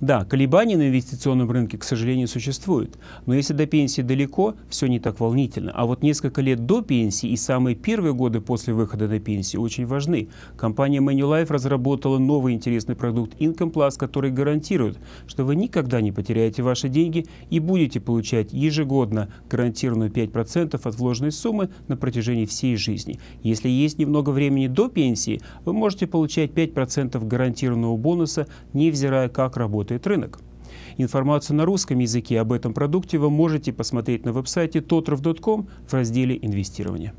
Да, колебания на инвестиционном рынке, к сожалению, существуют. Но если до пенсии далеко, все не так волнительно. А вот несколько лет до пенсии и самые первые годы после выхода на пенсию очень важны. Компания Manulife разработала новый интересный продукт Income Plus, который гарантирует, что вы никогда не потеряете ваши деньги и будете получать ежегодно гарантированную 5% от вложенной суммы на протяжении всей жизни. Если есть немного времени до пенсии, вы можете получать 5% гарантированного бонуса, невзирая как работать работает рынок. Информацию на русском языке об этом продукте вы можете посмотреть на веб-сайте totrov.com в разделе «Инвестирование».